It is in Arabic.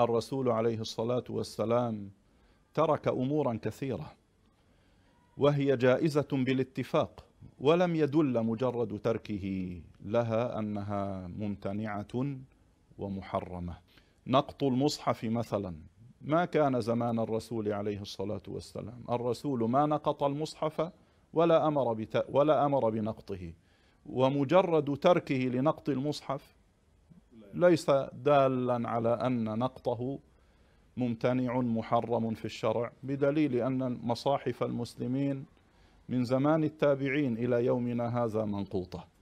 الرسول عليه الصلاة والسلام ترك أمورا كثيرة وهي جائزة بالاتفاق ولم يدل مجرد تركه لها أنها ممتنعة ومحرمة نقط المصحف مثلا ما كان زمان الرسول عليه الصلاة والسلام الرسول ما نقط المصحف ولا أمر, ولا أمر بنقطه ومجرد تركه لنقط المصحف ليس دالا على أن نقطه ممتنع محرم في الشرع بدليل أن مصاحف المسلمين من زمان التابعين إلى يومنا هذا منقوطه